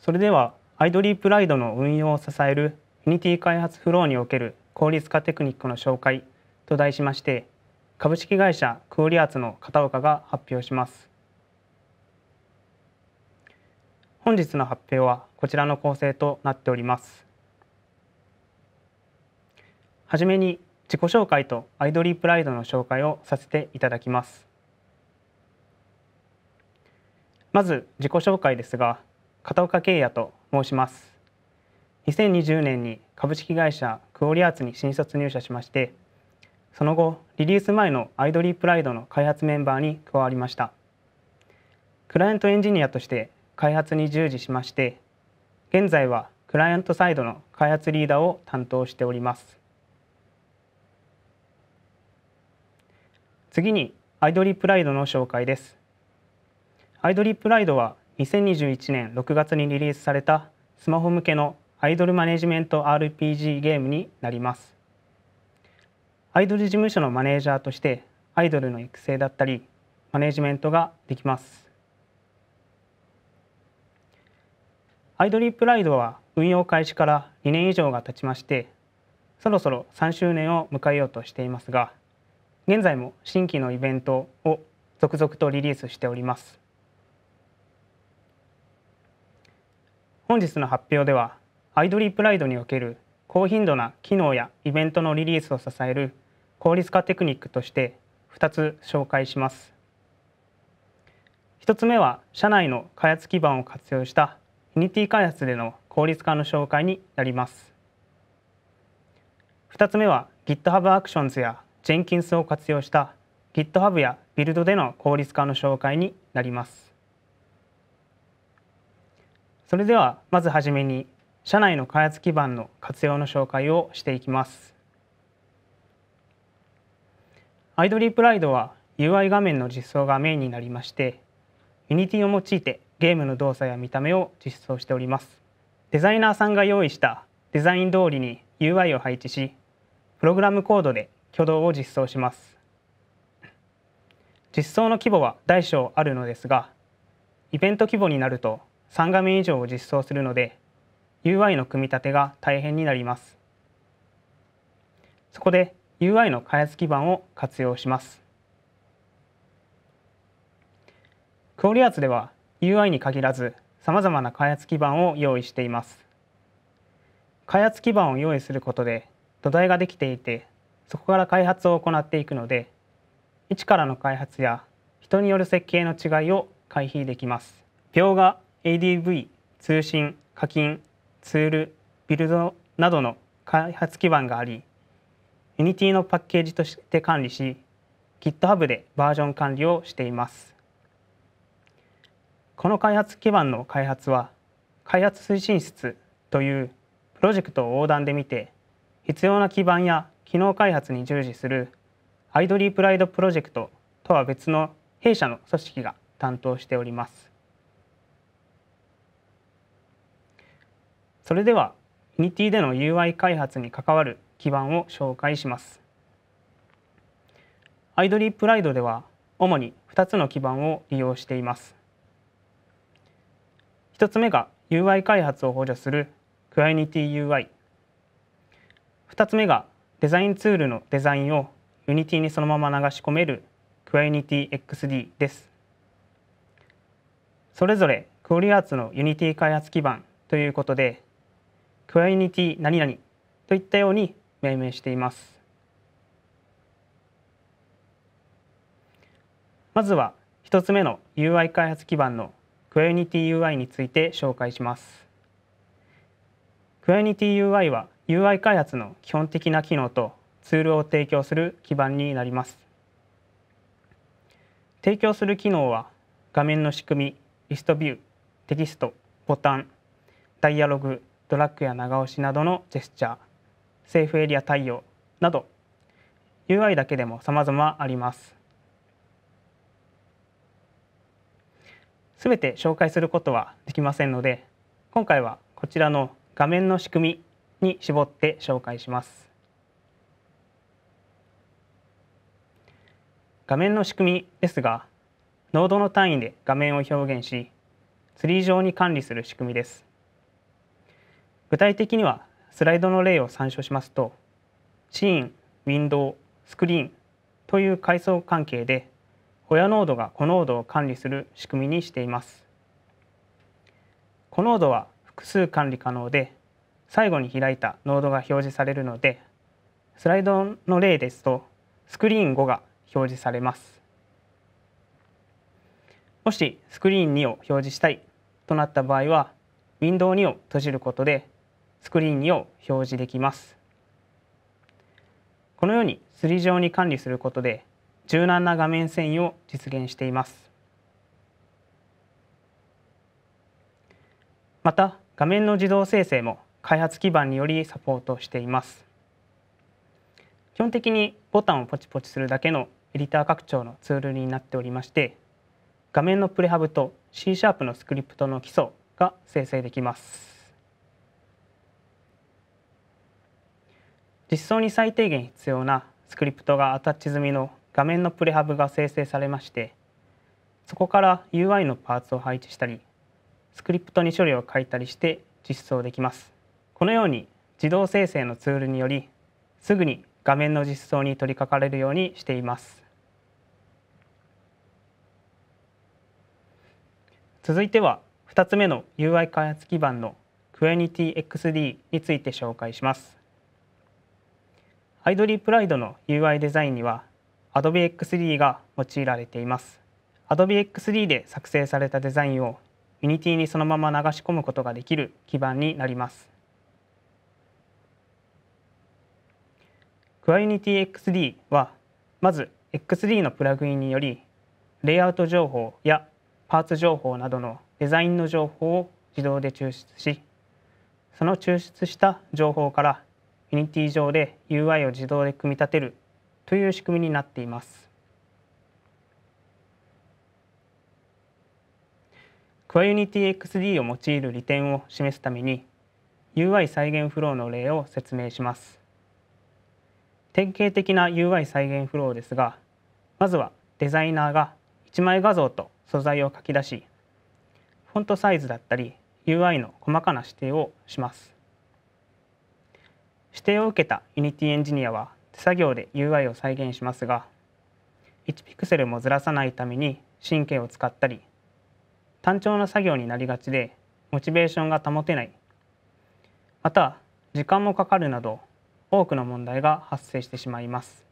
それではアイドリープライドの運用を支えるユニティ開発フローにおける効率化テクニックの紹介と題しまして株式会社クオリアーツの片岡が発表します本日の発表はこちらの構成となっておりますはじめに自己紹介とアイドリープライドの紹介をさせていただきますまず自己紹介ですが片岡圭也と申します2020年に株式会社クオリアーツに新卒入社しましてその後リリース前のアイドリープライドの開発メンバーに加わりましたクライアントエンジニアとして開発に従事しまして現在はクライアントサイドの開発リーダーを担当しております次にアイドリープライドの紹介ですアイドリープライドは2021年6月にリリースされたスマホ向けのアイドルマネジメント RPG ゲームになりますアイドル事務所のマネージャーとしてアイドルの育成だったりマネジメントができますアイドリープライドは運用開始から2年以上が経ちましてそろそろ3周年を迎えようとしていますが現在も新規のイベントを続々とリリースしております本日の発表ではアイドリープライドにおける高頻度な機能やイベントのリリースを支える効率化テクニックとして2つ紹介します1つ目は社内の開発基盤を活用したユニティ開発での効率化の紹介になります2つ目は GitHub Actions や Jenkins を活用した GitHub や Build での効率化の紹介になりますそれではまずはじめに社内の開発基盤の活用の紹介をしていきます。アイドリープライドは UI 画面の実装がメインになりまして Unity を用いてゲームの動作や見た目を実装しております。デザイナーさんが用意したデザイン通りに UI を配置しプログラムコードで挙動を実装します。実装の規模は大小あるのですがイベント規模になると3画面以上を実装するので UI の組み立てが大変になります。そこで UI の開発基盤を活用します。クオリアーツでは UI に限らずさまざまな開発基盤を用意しています。開発基盤を用意することで土台ができていてそこから開発を行っていくので一からの開発や人による設計の違いを回避できます。描画 ADV、通信、課金、ツール、ビルドなどの開発基盤があり、Unity のパッケージとして管理し、GitHub でバージョン管理をしています。この開発基盤の開発は、開発推進室というプロジェクトを横断で見て、必要な基盤や機能開発に従事するアイドリープライドプロジェクトとは別の弊社の組織が担当しております。それでは Unity での UI 開発に関わる基盤を紹介します。アイドリープライドでは主に2つの基盤を利用しています。1つ目が UI 開発を補助する QuinityUI。2つ目がデザインツールのデザインを Unity にそのまま流し込める QuinityXD です。それぞれクオリアーツの Unity 開発基盤ということでクエイニティ何々といったように命名しています。まずは1つ目の UI 開発基盤の q u e r ィ u i t y u i について紹介します。q u e r ィ i t y u i は UI 開発の基本的な機能とツールを提供する基盤になります。提供する機能は画面の仕組み、リストビュー、テキスト、ボタン、ダイアログ、ドラッグや長押しなどのジェスチャーセーフエリア対応など UI だけでも様々ありますすべて紹介することはできませんので今回はこちらの画面の仕組みに絞って紹介します画面の仕組みですがノードの単位で画面を表現しツリー上に管理する仕組みです具体的にはスライドの例を参照しますとシーンウィンドウスクリーンという階層関係で親ノードがコノードを管理する仕組みにしています。コノードは複数管理可能で最後に開いたノードが表示されるのでスライドの例ですとスクリーン5が表示されます。もしスクリーン2を表示したいとなった場合はウィンドウ2を閉じることでスクリーンを表示できます。このようにスリ状に管理することで柔軟な画面遷移を実現しています。また画面の自動生成も開発基盤によりサポートしています。基本的にボタンをポチポチするだけのエディター拡張のツールになっておりまして画面のプレハブと C シャープのスクリプトの基礎が生成できます。実装に最低限必要なスクリプトがアタッチ済みの画面のプレハブが生成されましてそこから UI のパーツを配置したりスクリプトに処理を書いたりして実装できますこのように自動生成のツールによりすぐに画面の実装に取り掛かれるようにしています続いては2つ目の UI 開発基盤の q u a n i t y x d について紹介しますアイドリープライドの UI デザインには Adobe X3 が用いられています Adobe X3 で作成されたデザインを Unity にそのまま流し込むことができる基盤になります QuaUnityXD はまず X3 のプラグインによりレイアウト情報やパーツ情報などのデザインの情報を自動で抽出しその抽出した情報から Unity 上で UI を自動で組み立てるという仕組みになっています。QuaUnityXD を用いる利点を示すために UI 再現フローの例を説明します。典型的な UI 再現フローですがまずはデザイナーが1枚画像と素材を書き出しフォントサイズだったり UI の細かな指定をします。指定を受けた Unity エンジニアは手作業で UI を再現しますが1ピクセルもずらさないために神経を使ったり単調な作業になりがちでモチベーションが保てないまた時間もかかるなど多くの問題が発生してしまいます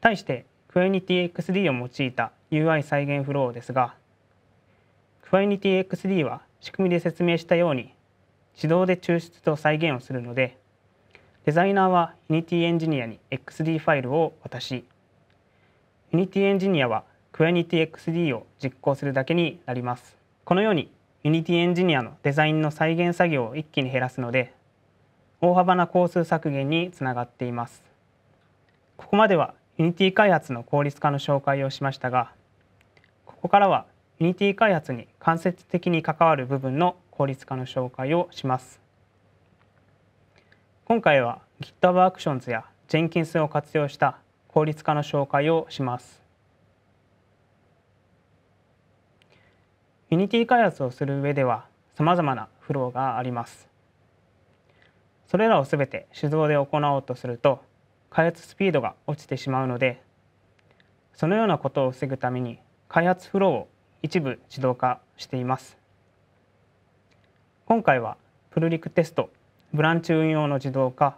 対して QuinityXD を用いた UI 再現フローですが QuinityXD は仕組みで説明したように自動で抽出と再現をするのでデザイナーは Unity エンジニアに XD ファイルを渡し Unity エンジニアは QuinityXD を実行するだけになりますこのように Unity エンジニアのデザインの再現作業を一気に減らすので大幅な工数削減につながっていますここまでは Unity 開発の効率化の紹介をしましたがここからは Unity 開発に間接的に関わる部分の効率化の紹介をします。今回は GitHub Actions や Jenkins を活用した効率化の紹介をします。Unity 開発をする上では様々なフローがあります。それらをすべて手動で行おうとすると開発スピードが落ちてしまうのでそのようなことを防ぐために開発フローを一部自動化しています今回はプルリクテストブランチ運用の自動化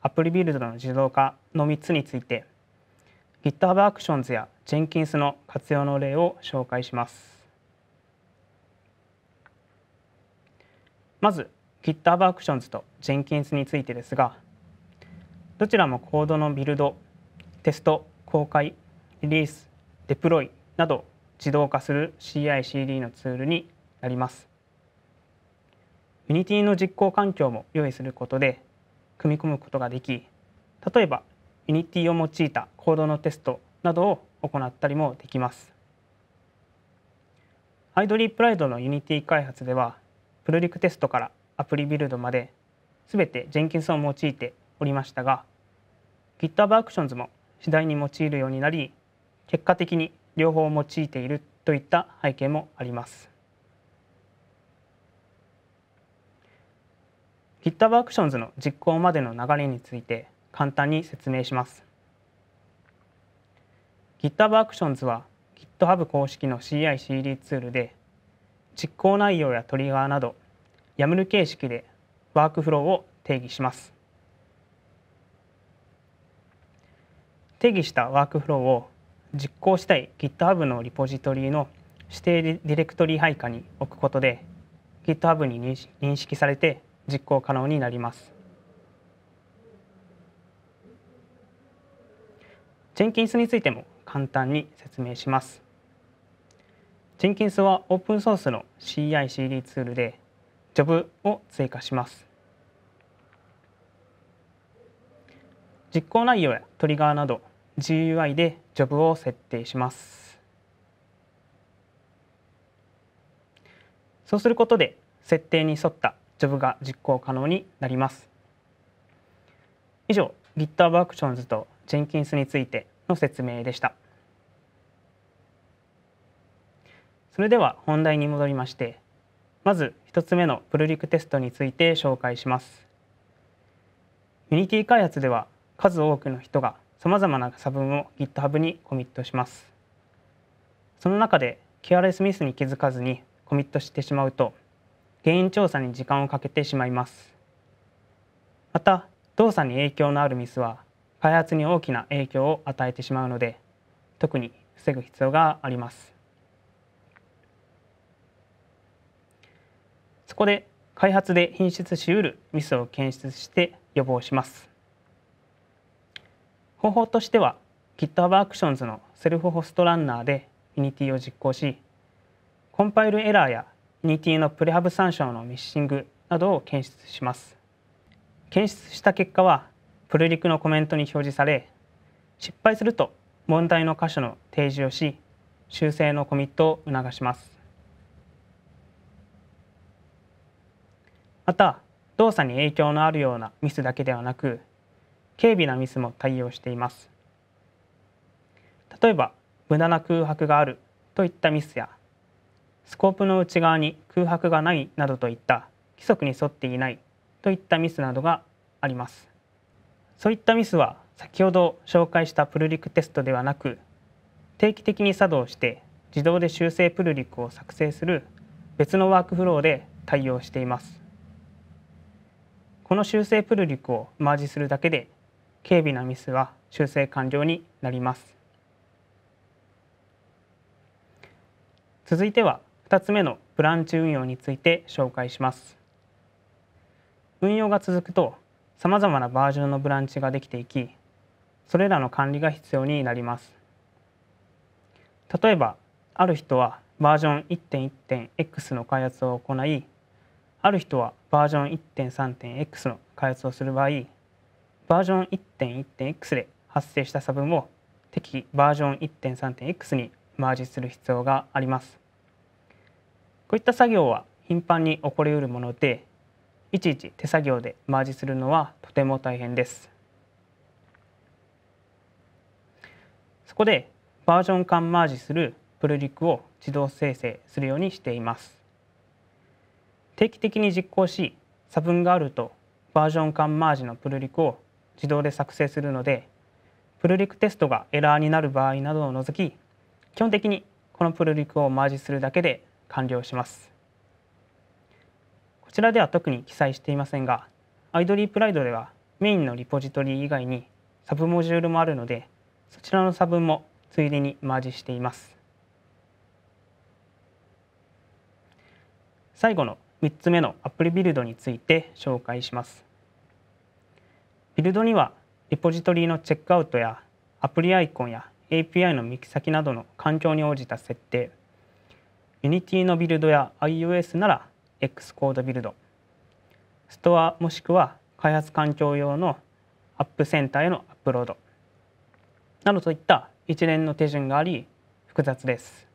アプリビルドの自動化の3つについて GitHub アクションズや Jenkins の活用の例を紹介しますまず GitHub アクションズと Jenkins についてですがどちらもコードのビルドテスト公開リリースデプロイなど自動化する CI/CD のツールになります Unity の実行環境も用意することで組み込むことができ例えば Unity を用いたコードのテストなどを行ったりもできます。アイドリープライドの Unity 開発ではプロリクテストからアプリビルドまで全て Jenkins を用いておりましたが GitHub Actions も次第に用いるようになり結果的に両方を用いているといった背景もあります。GitHub アクションズの実行までの流れについて簡単に説明します。GitHub アクションズは GitHub 公式の CI/CD ツールで実行内容やトリガーなど YAML 形式でワークフローを定義します。定義したワークフローを実行したい GitHub のリポジトリの指定ディレクトリ配下に置くことで GitHub に認識されて実行可能になります。チェンキンスについても簡単に説明します。チェンキンスはオープンソースの CI/CD ツールでジョブを追加します。実行内容やトリガーなど GUI でジョブを設定します。そうすることで設定に沿ったが実行可能になります。以上 GitHub Actions と Jenkins についての説明でした。それでは本題に戻りましてまず1つ目のプルリクテストについて紹介します。Unity 開発では数多くの人がさまざまな差分を GitHub にコミットします。その中でケアレスミスに気づかずにコミットしてしまうと原因調査に時間をかけてしまいますまた動作に影響のあるミスは開発に大きな影響を与えてしまうので特に防ぐ必要がありますそこで開発で品質しうるミスを検出して予防します方法としては GitHub Actions のセルフホストランナーで Unity を実行しコンパイルエラーやニティのプレハブ参照のミッシングなどを検出します。検出した結果はプルリクのコメントに表示され失敗すると問題の箇所の提示をし修正のコミットを促します。また動作に影響のあるようなミスだけではなく軽微なミスも対応しています。例えば無駄な空白があるといったミスやスコープの内側に空白がないなどといった規則に沿っていないといったミスなどがあります。そういったミスは先ほど紹介したプルリクテストではなく定期的に作動して自動で修正プルリクを作成する別のワークフローで対応しています。この修正プルリクをマージするだけで軽微なミスは修正完了になります。続いては2つ目のブランチ運用について紹介します運用が続くとさまざまなバージョンのブランチができていきそれらの管理が必要になります例えばある人はバージョン 1.1.x の開発を行いある人はバージョン 1.3.x の開発をする場合バージョン 1.1.x で発生した差分を適バージョン 1.3.x にマージする必要がありますこういった作業は頻繁に起こりうるものでいちいち手作業でマージするのはとても大変ですそこでバージョン間マージするプルリクを自動生成するようにしています定期的に実行し差分があるとバージョン間マージのプルリクを自動で作成するのでプルリクテストがエラーになる場合などを除き基本的にこのプルリクをマージするだけで完了します。こちらでは特に記載していませんが、アイドリープライドではメインのリポジトリ以外にサブモジュールもあるので、そちらの差分もついでにマージしています。最後の3つ目のアプリビルドについて紹介します。ビルドにはリポジトリのチェックアウトやアプリアイコンや API の見先などの環境に応じた設定 Unity のビルドや iOS なら x コードビルドストアもしくは開発環境用のアップセンターへのアップロードなどといった一連の手順があり複雑です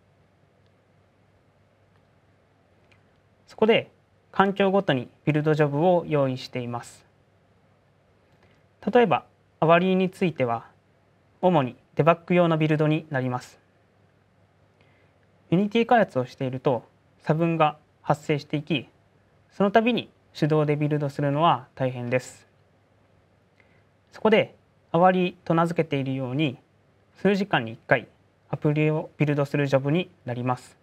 そこで環境ごとにビルドジョブを用意しています例えばアワリーについては主にデバッグ用のビルドになりますユニティ開発をしていると差分が発生していきその度に手動でビルドするのは大変ですそこであわりと名付けているように数時間に1回アプリをビルドするジョブになります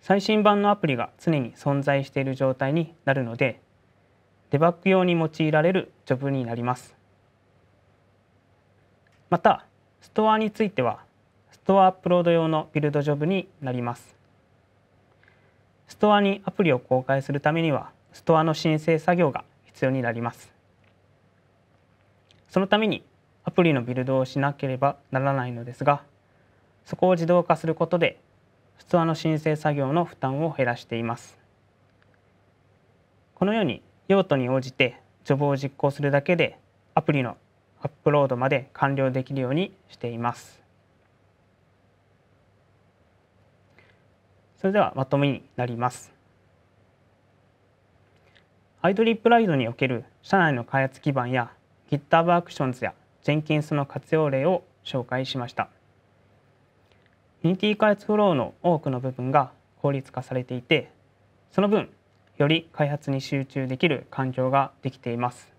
最新版のアプリが常に存在している状態になるのでデバッグ用に用いられるジョブになりますまたストアについてはトアアップロード用のビルドジョブになります。ストアにアプリを公開するためには、ストアの申請作業が必要になります。そのためにアプリのビルドをしなければならないのですが、そこを自動化することで、ストアの申請作業の負担を減らしています。このように用途に応じてジョブを実行するだけでアプリのアップロードまで完了できるようにしています。それではまとめになります。アイドリップライドにおける社内の開発基盤や GitHub アクションズやジェンキンスの活用例を紹介しました。ユニティ開発フローの多くの部分が効率化されていて、その分、より開発に集中できる環境ができています。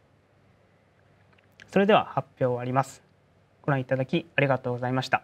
それでは発表を終わります。ご覧いただきありがとうございました。